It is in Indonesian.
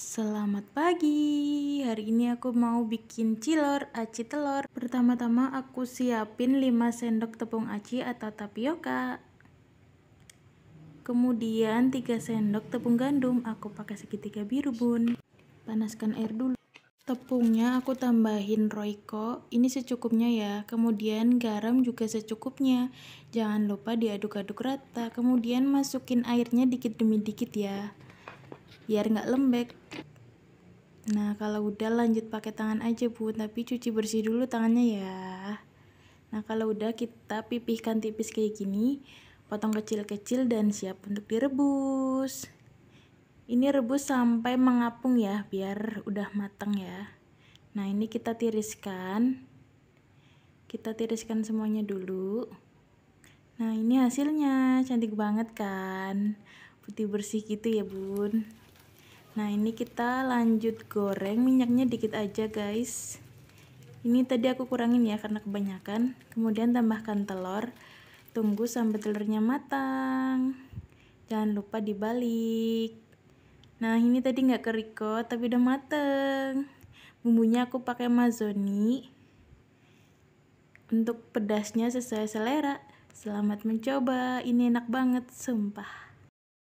Selamat pagi. Hari ini aku mau bikin cilor aci telur. Pertama-tama aku siapin 5 sendok tepung aci atau tapioka. Kemudian 3 sendok tepung gandum, aku pakai segitiga biru bun. Panaskan air dulu. Tepungnya aku tambahin royco. ini secukupnya ya. Kemudian garam juga secukupnya. Jangan lupa diaduk-aduk rata. Kemudian masukin airnya dikit demi dikit ya biar nggak lembek nah kalau udah lanjut pakai tangan aja bu tapi cuci bersih dulu tangannya ya nah kalau udah kita pipihkan tipis kayak gini potong kecil-kecil dan siap untuk direbus ini rebus sampai mengapung ya biar udah matang ya nah ini kita tiriskan kita tiriskan semuanya dulu nah ini hasilnya cantik banget kan putih bersih gitu ya bun Nah, ini kita lanjut goreng. Minyaknya dikit aja, guys. Ini tadi aku kurangin ya karena kebanyakan. Kemudian tambahkan telur. Tunggu sampai telurnya matang. Jangan lupa dibalik. Nah, ini tadi nggak kerikot tapi udah mateng. Bumbunya aku pakai mazoni Untuk pedasnya sesuai selera. Selamat mencoba, ini enak banget, sumpah.